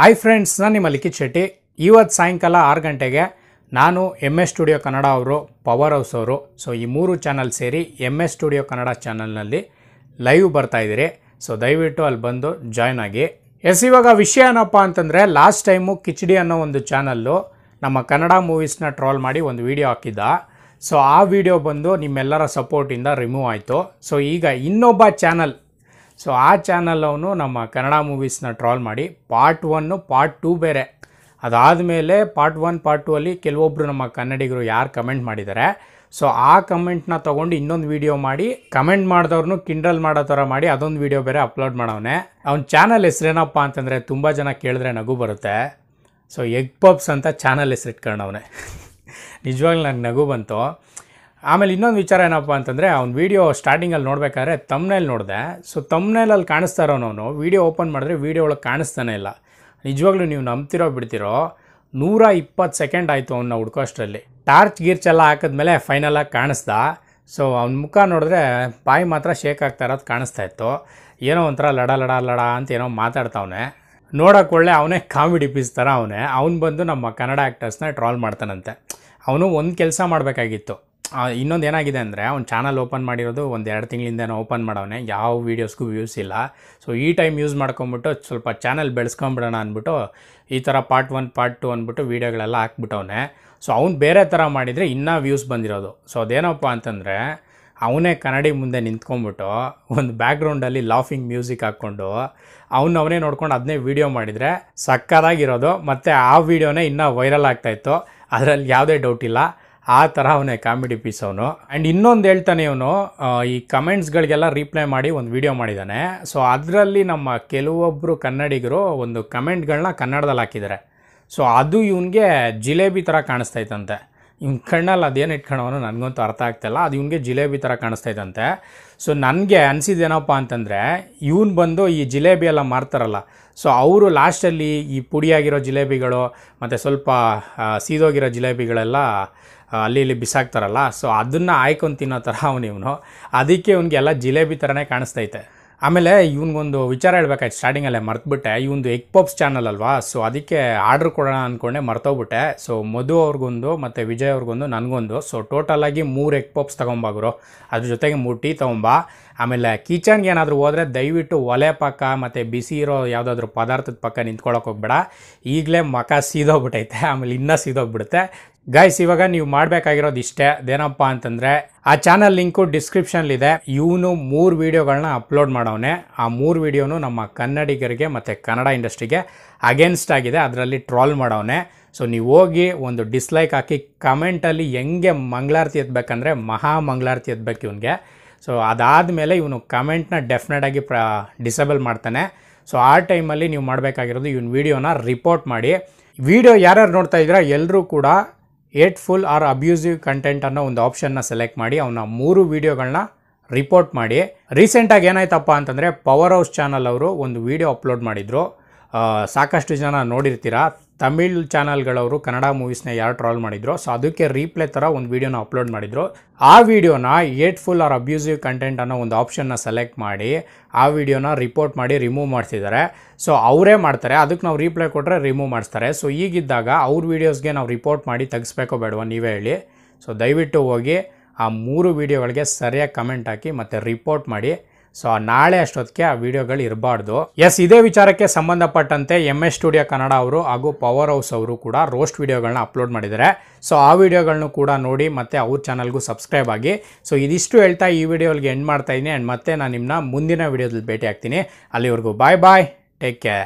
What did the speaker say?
hi friends ನಾನು ನಿಮ್ಮ ಲಿಖಿತ್ ಶೆಟ್ಟಿ ಇವತ್ತು ಸಾಯಂಕಾಲ ಆರು ಗಂಟೆಗೆ ನಾನು ಎಮ್ ಎಸ್ ಸ್ಟುಡಿಯೋ ಕನ್ನಡ ಅವರು ಪವರ್ ಹೌಸ್ ಅವರು ಸೊ ಈ ಮೂರು ಚಾನಲ್ ಸೇರಿ ಎಮ್ ಎಸ್ ಸ್ಟುಡಿಯೋ ಕನ್ನಡ ಚಾನಲ್ನಲ್ಲಿ ಲೈವ್ ಬರ್ತಾ ಸೊ ದಯವಿಟ್ಟು ಅಲ್ಲಿ ಬಂದು ಜಾಯ್ನ್ ಆಗಿ ಎಸ್ ಇವಾಗ ವಿಷಯ ಏನಪ್ಪ ಅಂತಂದರೆ ಲಾಸ್ಟ್ ಟೈಮು ಕಿಚಡಿ ಅನ್ನೋ ಒಂದು ಚಾನಲ್ಲು ನಮ್ಮ ಕನ್ನಡ ಮೂವೀಸ್ನ ಟ್ರೋಲ್ ಮಾಡಿ ಒಂದು ವೀಡಿಯೋ ಹಾಕಿದ್ದ ಸೊ ಆ ವಿಡಿಯೋ ಬಂದು ನಿಮ್ಮೆಲ್ಲರ ಸಪೋರ್ಟಿಂದ ರಿಮೂವ್ ಆಯಿತು ಸೊ ಈಗ ಇನ್ನೊಬ್ಬ ಚಾನಲ್ ಸೊ ಆ ಚಾನಲ್ ಅವನು ನಮ್ಮ ಕನ್ನಡ ಮೂವೀಸ್ನ ಟ್ರಾಲ್ ಮಾಡಿ ಪಾರ್ಟ್ ಒನ್ನು ಪಾರ್ಟ್ ಟೂ ಬೇರೆ ಅದಾದಮೇಲೆ ಪಾರ್ಟ್ ಒನ್ ಪಾರ್ಟ್ ಟೂ ಅಲ್ಲಿ ಕೆಲವೊಬ್ಬರು ನಮ್ಮ ಕನ್ನಡಿಗರು ಯಾರು ಕಮೆಂಟ್ ಮಾಡಿದ್ದಾರೆ ಸೊ ಆ ಕಮೆಂಟ್ನ ತೊಗೊಂಡು ಇನ್ನೊಂದು ವೀಡಿಯೋ ಮಾಡಿ ಕಮೆಂಟ್ ಮಾಡಿದವ್ರನ್ನು ಕಿಂಡಲ್ ಮಾಡೋ ಥರ ಮಾಡಿ ಅದೊಂದು ವೀಡಿಯೋ ಬೇರೆ ಅಪ್ಲೋಡ್ ಮಾಡವನೆ ಅವ್ನ ಚಾನಲ್ ಹೆಸ್ರೇನಪ್ಪ ಅಂತಂದರೆ ತುಂಬ ಜನ ಕೇಳಿದ್ರೆ ನಗು ಬರುತ್ತೆ ಸೊ ಎಗ್ ಪಬ್ಸ್ ಅಂತ ಚಾನಲ್ ಹೆಸರಿಟ್ಕೊಂಡವನೇ ನಿಜವಾಗ್ಲೂ ನನಗೆ ನಗು ಬಂತು ಆಮೇಲೆ ಇನ್ನೊಂದು ವಿಚಾರ ಏನಪ್ಪ ಅಂತಂದರೆ ಅವ್ನು ವೀಡಿಯೋ ಸ್ಟಾರ್ಟಿಂಗಲ್ಲಿ ನೋಡಬೇಕಾದ್ರೆ ತಮ್ನೇಲ್ ನೋಡಿದೆ ಸೊ ತಮ್ನೇಲಲ್ಲಿ ಕಾಣಿಸ್ತಾ ಅವನು ವೀಡಿಯೋ ಓಪನ್ ಮಾಡಿದ್ರೆ ವೀಡಿಯೋ ಒಳಗೆ ಕಾಣಿಸ್ತಾನೆ ಇಲ್ಲ ನಿಜವಾಗ್ಲೂ ನೀವು ನಂಬ್ತಿರೋ ಬಿಡ್ತಿರೋ ನೂರ ಇಪ್ಪತ್ತು ಸೆಕೆಂಡ್ ಆಯಿತು ಅವನ್ನ ಹುಡ್ಕೋ ಅಷ್ಟರಲ್ಲಿ ಟಾರ್ಚ್ ಗೀರ್ಚ್ ಎಲ್ಲ ಹಾಕಿದ್ಮೇಲೆ ಫೈನಲಾಗಿ ಕಾಣಿಸ್ದ ಸೊ ಅವ್ನ ಮುಖ ನೋಡಿದ್ರೆ ಬಾಯಿ ಮಾತ್ರ ಶೇಕ್ ಆಗ್ತಾ ಇರೋದು ಕಾಣಿಸ್ತಾ ಇತ್ತು ಏನೋ ಒಂಥರ ಲಡ ಲಡ ಲಡ ಅಂತ ಏನೋ ಮಾತಾಡ್ತಾವನೆ ನೋಡೋಕೆ ಅವನೇ ಕಾಮಿಡಿ ಪೀಸ್ ಥರ ಅವನೇ ಅವ್ನು ಬಂದು ನಮ್ಮ ಕನ್ನಡ ಆ್ಯಕ್ಟರ್ಸ್ನ ಟ್ರಾಲ್ ಮಾಡ್ತಾನಂತೆ ಅವನು ಒಂದು ಕೆಲಸ ಮಾಡಬೇಕಾಗಿತ್ತು ಇನ್ನೊಂದು ಏನಾಗಿದೆ ಅಂದರೆ ಅವ್ನು ಚಾನಲ್ ಓಪನ್ ಮಾಡಿರೋದು ಒಂದು ಎರಡು ತಿಂಗಳಿಂದ ಓಪನ್ ಮಾಡವನೆ ಯಾವ ವೀಡಿಯೋಸ್ಗೂ ವ್ಯೂಸ್ ಇಲ್ಲ ಸೊ ಈ ಟೈಮ್ ಯೂಸ್ ಮಾಡ್ಕೊಂಬಿಟ್ಟು ಸ್ವಲ್ಪ ಚಾನಲ್ ಬೆಳೆಸ್ಕೊಂಬಿಡೋಣ ಅಂದ್ಬಿಟ್ಟು ಈ ಥರ ಪಾರ್ಟ್ ಒನ್ ಪಾರ್ಟ್ ಟು ಅಂದ್ಬಿಟ್ಟು ವೀಡಿಯೋಗಳೆಲ್ಲ ಹಾಕ್ಬಿಟ್ಟವನೆ ಸೊ ಅವ್ನು ಬೇರೆ ಥರ ಮಾಡಿದರೆ ಇನ್ನೂ ವ್ಯೂಸ್ ಬಂದಿರೋದು ಸೊ ಅದೇನಪ್ಪ ಅಂತಂದರೆ ಅವನೇ ಕನ್ನಡಿ ಮುಂದೆ ನಿಂತ್ಕೊಂಡ್ಬಿಟ್ಟು ಒಂದು ಬ್ಯಾಕ್ಗ್ರೌಂಡಲ್ಲಿ ಲಾಫಿಂಗ್ ಮ್ಯೂಸಿಕ್ ಹಾಕ್ಕೊಂಡು ಅವನ್ನ ಅವನೇ ನೋಡ್ಕೊಂಡು ಅದನ್ನೇ ವೀಡಿಯೋ ಮಾಡಿದರೆ ಸಕ್ಕದಾಗಿರೋದು ಮತ್ತು ಆ ವೀಡಿಯೋನೇ ಇನ್ನೂ ವೈರಲ್ ಆಗ್ತಾಯಿತ್ತು ಅದರಲ್ಲಿ ಯಾವುದೇ ಡೌಟ್ ಇಲ್ಲ ಆ ಥರ ಅವನೇ ಕಾಮಿಡಿ ಪೀಸ್ ಅವನು ಆ್ಯಂಡ್ ಇನ್ನೊಂದು ಹೇಳ್ತಾನೆ ಇವನು ಈ ಕಮೆಂಟ್ಸ್ಗಳಿಗೆಲ್ಲ ರಿಪ್ಲೈ ಮಾಡಿ ಒಂದು ವಿಡಿಯೋ ಮಾಡಿದ್ದಾನೆ ಸೊ ಅದರಲ್ಲಿ ನಮ್ಮ ಕೆಲವೊಬ್ಬರು ಕನ್ನಡಿಗರು ಒಂದು ಕಮೆಂಟ್ಗಳನ್ನ ಕನ್ನಡದಲ್ಲಿ ಹಾಕಿದ್ದಾರೆ ಸೊ ಅದು ಇವನಿಗೆ ಜಿಲೇಬಿ ಥರ ಕಾಣಿಸ್ತಾ ಇತ್ತಂತೆ ಇವ್ನ ಕಣ್ಣಲ್ಲಿ ಅದೇನು ಇಟ್ಕೊಳೋನು ನನಗಂತೂ ಅರ್ಥ ಆಗ್ತಾಯಿಲ್ಲ ಅದು ಇವನಿಗೆ ಜಿಲೇಬಿ ಥರ ಕಾಣಿಸ್ತಾ ಇತ್ತಂತೆ ಸೊ ನನಗೆ ಅನಿಸಿದೇನಪ್ಪ ಅಂತಂದರೆ ಇವನು ಬಂದು ಈ ಜಿಲೇಬಿ ಎಲ್ಲ ಮಾರ್ತಾರಲ್ಲ ಸೊ ಅವರು ಲಾಸ್ಟಲ್ಲಿ ಈ ಪುಡಿಯಾಗಿರೋ ಜಿಲೇಬಿಗಳು ಮತ್ತು ಸ್ವಲ್ಪ ಸೀದೋಗಿರೋ ಜಿಲೇಬಿಗಳೆಲ್ಲ ಅಲ್ಲಿ ಇಲ್ಲಿ ಬಿಸಾಕ್ತಾರಲ್ಲ ಸೊ ಅದನ್ನು ಆಯ್ಕೊಂಡು ತಿನ್ನೋ ಥರ ಅವನು ಇವನು ಅದಕ್ಕೆ ಇವನಿಗೆಲ್ಲ ಜಿಲೇಬಿ ಥರನೇ ಕಾಣಿಸ್ತೈತೆ ಆಮೇಲೆ ಇವನಿಗೊಂದು ವಿಚಾರ ಹೇಳ್ಬೇಕಾಯ್ತು ಸ್ಟಾರ್ಟಿಂಗಲ್ಲೇ ಮರ್ತುಬಿಟ್ಟೆ ಇವೊಂದು ಎಗ್ ಪಾಪ್ಸ್ ಚಾನಲ್ ಅಲ್ವಾ ಸೊ ಅದಕ್ಕೆ ಆರ್ಡ್ರ್ ಕೊಡೋಣ ಅಂದ್ಕೊಂಡೆ ಮರ್ತೋಗ್ಬಿಟ್ಟೆ ಸೊ ಮಧು ಅವ್ರಿಗೊಂದು ಮತ್ತು ವಿಜಯ್ ಅವ್ರಿಗೊಂದು ನನಗೊಂದು ಸೊ ಟೋಟಲಾಗಿ ಮೂರು ಎಗ್ ಪಾಪ್ಸ್ ತೊಗೊಂಬಾಗ್ರು ಅದ್ರ ಜೊತೆಗೆ ಮೂರು ಟೀ ತೊಗೊಂಬ ಆಮೇಲೆ ಕಿಚನ್ಗೆ ಏನಾದರೂ ಹೋದರೆ ದಯವಿಟ್ಟು ಒಲೆ ಪಕ್ಕ ಮತ್ತು ಬಿಸಿ ಇರೋ ಯಾವುದಾದ್ರೂ ಪದಾರ್ಥದ ಪಕ್ಕ ನಿಂತ್ಕೊಳ್ಳೋಕೆ ಹೋಗ್ಬೇಡ ಈಗಲೇ ಮಕ ಸೀದೋಗ್ಬಿಟ್ಟೈತೆ ಆಮೇಲೆ ಇನ್ನೂ ಸೀದೋಗ್ಬಿಡುತ್ತೆ ಗೈಸ್ ಇವಾಗ ನೀವು ಮಾಡಬೇಕಾಗಿರೋದು ಇಷ್ಟೇ ಅದೇನಪ್ಪ ಅಂತಂದರೆ ಆ ಚಾನಲ್ ಲಿಂಕು ಡಿಸ್ಕ್ರಿಪ್ಷನ್ಲಿದೆ ಇವನು ಮೂರು ವೀಡಿಯೋಗಳನ್ನ ಅಪ್ಲೋಡ್ ಮಾಡೋನೆ ಆ ಮೂರು ವೀಡಿಯೋನು ನಮ್ಮ ಕನ್ನಡಿಗರಿಗೆ ಮತ್ತು ಕನ್ನಡ ಇಂಡಸ್ಟ್ರಿಗೆ ಅಗೇನ್ಸ್ಟ್ ಆಗಿದೆ ಅದರಲ್ಲಿ ಟ್ರೋಲ್ ಮಾಡೋನೆ ಸೊ ನೀವು ಹೋಗಿ ಒಂದು ಡಿಸ್ಲೈಕ್ ಹಾಕಿ ಕಮೆಂಟಲ್ಲಿ ಹೆಂಗೆ ಮಂಗಳಾರತಿ ಎತ್ತಬೇಕಂದ್ರೆ ಮಹಾ ಮಂಗಳಾರತಿ ಎತ್ತಬೇಕು ಇವನಿಗೆ ಸೊ ಅದಾದಮೇಲೆ ಇವನು ಕಮೆಂಟ್ನ ಡೆಫಿನೆಟಾಗಿ ಪ್ರ ಡಿಸೇಬಲ್ ಮಾಡ್ತಾನೆ ಸೊ ಆ ಟೈಮಲ್ಲಿ ನೀವು ಮಾಡಬೇಕಾಗಿರೋದು ಇವನ್ ವೀಡಿಯೋನ ರಿಪೋರ್ಟ್ ಮಾಡಿ ವಿಡಿಯೋ ಯಾರ್ಯಾರು ನೋಡ್ತಾ ಇದ್ದೀರಾ ಎಲ್ಲರೂ ಕೂಡ hateful or abusive content ಅನ್ನೋ ಒಂದು ಆಪ್ಷನ್ನ ಸೆಲೆಕ್ಟ್ ಮಾಡಿ ಅವನ ಮೂರು ವೀಡಿಯೋಗಳನ್ನ ರಿಪೋರ್ಟ್ ಮಾಡಿ ರೀಸೆಂಟಾಗಿ ಏನಾಯ್ತಪ್ಪ ಅಂತಂದರೆ ಪವರ್ ಹೌಸ್ ಚಾನಲ್ ಅವರು ಒಂದು ವೀಡಿಯೋ ಅಪ್ಲೋಡ್ ಮಾಡಿದರು ಸಾಕಷ್ಟು ಜನ ನೋಡಿರ್ತೀರಾ ತಮಿಳ್ ಚಾನಲ್ಗಳವರು ಕನ್ನಡ ಮೂವೀಸ್ನ ಯಾರು ಟ್ರಾಲ್ ಮಾಡಿದ್ರು ಸೊ ಅದಕ್ಕೆ ರೀಪ್ಲೇ ಥರ ಒಂದು ವೀಡಿಯೋನ ಅಪ್ಲೋಡ್ ಮಾಡಿದರು ಆ ವಿಡಿಯೋನ ಫುಲ್ ಆರ್ ಅಬ್ಯೂಸಿವ್ ಕಂಟೆಂಟ್ ಅನ್ನೋ ಒಂದು ಆಪ್ಷನ್ನ ಸೆಲೆಕ್ಟ್ ಮಾಡಿ ಆ ವಿಡಿಯೋನ ರಿಪೋರ್ಟ್ ಮಾಡಿ ರಿಮೂವ್ ಮಾಡ್ತಿದ್ದಾರೆ ಸೊ ಅವರೇ ಮಾಡ್ತಾರೆ ಅದಕ್ಕೆ ನಾವು ರೀಪ್ಲೈ ಕೊಟ್ಟರೆ ರಿಮೂವ್ ಮಾಡಿಸ್ತಾರೆ ಸೊ ಈಗಿದ್ದಾಗ ಅವ್ರ ವೀಡಿಯೋಸ್ಗೆ ನಾವು ರಿಪೋರ್ಟ್ ಮಾಡಿ ತೆಗೆಸ್ಬೇಕೋ ಬೇಡವಾ ನೀವೇ ಹೇಳಿ ಸೊ ದಯವಿಟ್ಟು ಹೋಗಿ ಆ ಮೂರು ವೀಡಿಯೋಗಳಿಗೆ ಸರಿಯಾಗಿ ಕಮೆಂಟ್ ಹಾಕಿ ಮತ್ತು ರಿಪೋರ್ಟ್ ಮಾಡಿ ಸೊ ನಾಳೆ ಅಷ್ಟೊತ್ತಿಗೆ ಆ ವಿಡಿಯೋಗಳು ಇರಬಾರ್ದು ಎಸ್ ಇದೇ ವಿಚಾರಕ್ಕೆ ಸಂಬಂಧಪಟ್ಟಂತೆ ಎಮ್ ಎಸ್ ಸ್ಟುಡಿಯೋ ಕನ್ನಡ ಅವರು ಹಾಗೂ ಪವರ್ ಹೌಸ್ ಅವರು ಕೂಡ ರೋಸ್ಟ್ ವಿಡಿಯೋಗಳನ್ನ ಅಪ್ಲೋಡ್ ಮಾಡಿದ್ದಾರೆ ಸೊ ಆ ವಿಡಿಯೋಗಳನ್ನು ಕೂಡ ನೋಡಿ ಮತ್ತೆ ಅವ್ರ ಚಾನಲ್ಗೂ ಸಬ್ಸ್ಕ್ರೈಬ್ ಆಗಿ ಸೊ ಇದಿಷ್ಟು ಹೇಳ್ತಾ ಈ ವಿಡಿಯೋಗೆ ಎಂಡ್ ಮಾಡ್ತಾ ಇದ್ದೀನಿ ಆ್ಯಂಡ್ ಮತ್ತೆ ನಾನು ನಿಮ್ಮನ್ನ ಮುಂದಿನ ವಿಡಿಯೋದಲ್ಲಿ ಭೇಟಿ ಆಗ್ತೀನಿ ಅಲ್ಲಿವರೆಗೂ ಬಾಯ್ ಬಾಯ್ ಟೇಕ್ ಕೇರ್